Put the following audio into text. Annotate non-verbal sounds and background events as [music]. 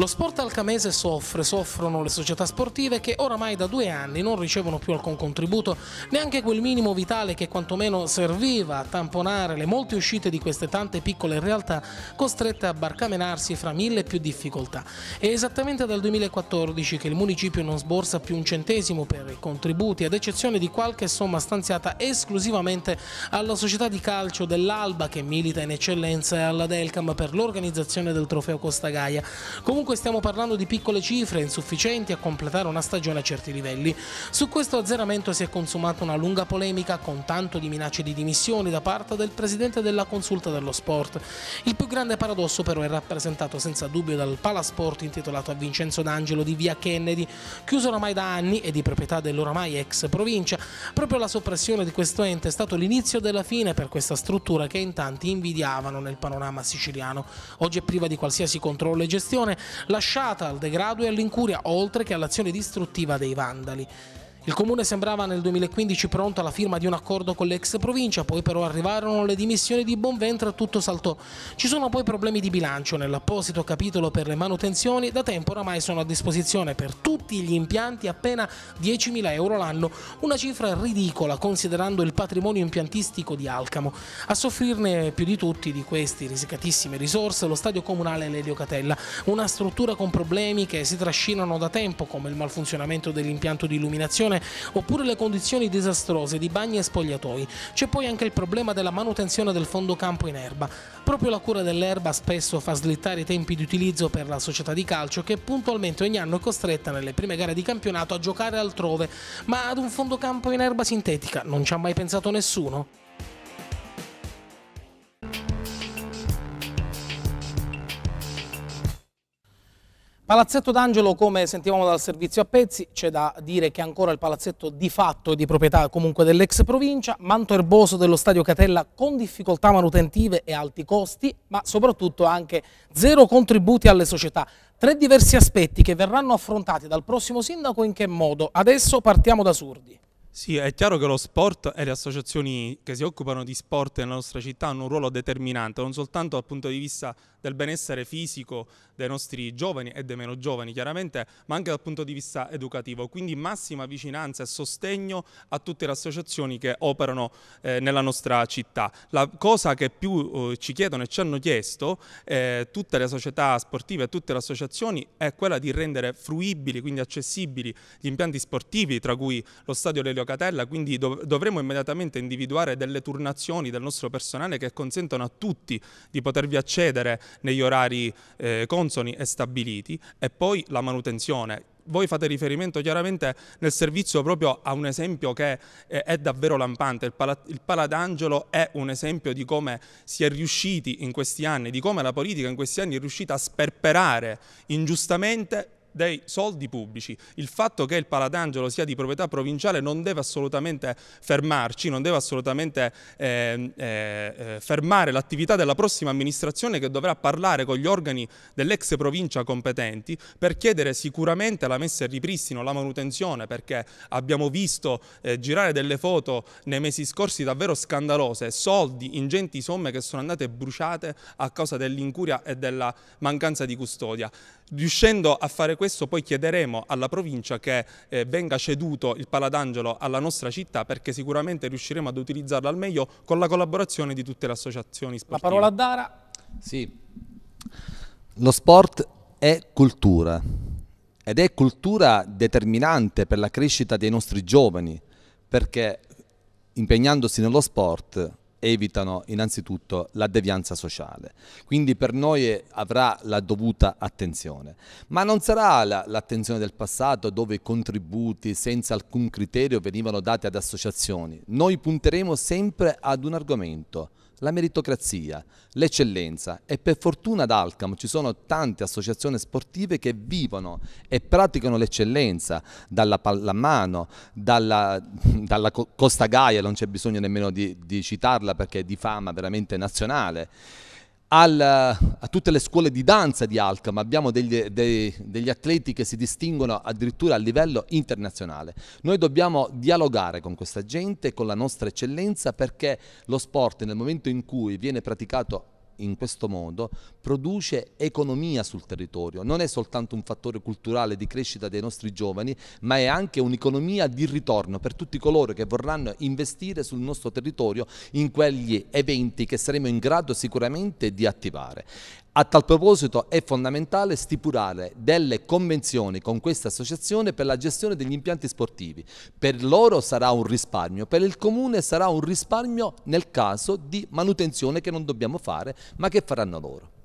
Lo sport alcamese soffre, soffrono le società sportive che oramai da due anni non ricevono più alcun contributo, neanche quel minimo vitale che quantomeno serviva a tamponare le molte uscite di queste tante piccole realtà costrette a barcamenarsi fra mille più difficoltà. È esattamente dal 2014 che il municipio non sborsa più un centesimo per i contributi, ad eccezione di qualche somma stanziata esclusivamente alla società di calcio dell'Alba che milita in eccellenza e alla Delcam per l'organizzazione del trofeo Costa Gaia. Comunque Comunque stiamo parlando di piccole cifre insufficienti a completare una stagione a certi livelli. Su questo azzeramento si è consumata una lunga polemica con tanto di minacce di dimissioni da parte del presidente della consulta dello sport. Il più grande paradosso però è rappresentato senza dubbio dal palasport intitolato a Vincenzo D'Angelo di via Kennedy, chiuso oramai da anni e di proprietà dell'oramai ex provincia. Proprio la soppressione di questo ente è stato l'inizio della fine per questa struttura che in tanti invidiavano nel panorama siciliano. Oggi è priva di qualsiasi controllo e gestione lasciata al degrado e all'incuria, oltre che all'azione distruttiva dei vandali. Il comune sembrava nel 2015 pronto alla firma di un accordo con l'ex provincia, poi però arrivarono le dimissioni di Bonventre e tutto saltò. Ci sono poi problemi di bilancio nell'apposito capitolo per le manutenzioni, da tempo oramai sono a disposizione per tutti gli impianti appena 10.000 euro l'anno, una cifra ridicola considerando il patrimonio impiantistico di Alcamo. A soffrirne più di tutti di queste risicatissime risorse lo stadio comunale Lelio Catella, una struttura con problemi che si trascinano da tempo come il malfunzionamento dell'impianto di illuminazione contaminazione oppure le condizioni disastrose di bagni e spogliatoi. C'è poi anche il problema della manutenzione del fondo campo in erba. Proprio la cura dell'erba spesso fa slittare i tempi di utilizzo per la società di calcio che puntualmente ogni anno è costretta nelle prime gare di campionato a giocare altrove, ma ad un fondo campo in erba sintetica non ci ha mai pensato nessuno. Palazzetto d'Angelo, come sentivamo dal servizio a pezzi, c'è da dire che è ancora il palazzetto di fatto e di proprietà comunque dell'ex provincia, manto erboso dello stadio Catella con difficoltà manutentive e alti costi, ma soprattutto anche zero contributi alle società. Tre diversi aspetti che verranno affrontati dal prossimo sindaco in che modo? Adesso partiamo da Surdi. Sì, è chiaro che lo sport e le associazioni che si occupano di sport nella nostra città hanno un ruolo determinante, non soltanto dal punto di vista del benessere fisico dei nostri giovani e dei meno giovani chiaramente, ma anche dal punto di vista educativo. Quindi massima vicinanza e sostegno a tutte le associazioni che operano eh, nella nostra città. La cosa che più eh, ci chiedono e ci hanno chiesto eh, tutte le società sportive e tutte le associazioni è quella di rendere fruibili, quindi accessibili, gli impianti sportivi, tra cui lo stadio Lelio Giulio Catella, quindi dov- dovremo immediatamente individuare delle turnazioni del nostro personale che consentano a tutti di potervi accedere negli orari eh, consoni e stabiliti e poi la manutenzione voi fate riferimento chiaramente nel servizio proprio a un esempio che eh, è davvero lampante, il, Pala, il Paladangelo è un esempio di come si è riusciti in questi anni, di come la politica in questi anni è riuscita a sperperare ingiustamente dei soldi pubblici. Il fatto che il Paladangelo sia di proprietà provinciale non deve assolutamente fermarci, non deve assolutamente ehm, eh, eh, fermare l'attività della prossima amministrazione che dovrà parlare con gli organi dell'ex provincia competenti per chiedere sicuramente la messa in ripristino, la manutenzione, perché abbiamo visto eh, girare delle foto nei mesi scorsi davvero scandalose, soldi, ingenti somme che sono andate bruciate a causa dell'incuria e della mancanza di custodia. Riuscendo a fare questo poi chiederemo alla provincia che eh, venga ceduto il Paladangelo alla nostra città perché sicuramente riusciremo ad utilizzarlo al meglio con la collaborazione di tutte le associazioni sportive. La parola a Dara. Sì. Lo sport è cultura ed è cultura determinante per la crescita dei nostri giovani perché impegnandosi nello sport evitano innanzitutto la devianza sociale. Quindi per noi avrà la dovuta attenzione. Ma non sarà la, l'attenzione del passato dove i contributi senza alcun criterio venivano dati ad associazioni. Noi punteremo sempre ad un argomento, la meritocrazia, l'eccellenza e per fortuna ad Alcam ci sono tante associazioni sportive che vivono e praticano l'eccellenza, dalla pallamano, dalla, [laughs] dalla Costa Gaia, non c'è bisogno nemmeno di, di citarla perché è di fama veramente nazionale al, a tutte le scuole di danza di Alcam, abbiamo degli, dei, degli, atleti che si distinguono addirittura a livello internazionale. Noi dobbiamo dialogare con questa gente, con la nostra eccellenza, perché lo sport nel momento in cui viene praticato in questo modo produce economia sul territorio, non è soltanto un fattore culturale di crescita dei nostri giovani, ma è anche un'economia di ritorno per tutti coloro che vorranno investire sul nostro territorio in quegli eventi che saremo in grado sicuramente di attivare. A tal proposito è fondamentale stipulare delle convenzioni con questa associazione per la gestione degli impianti sportivi. Per loro sarà un risparmio, per il comune sarà un risparmio nel caso di manutenzione che non dobbiamo fare ma che faranno loro.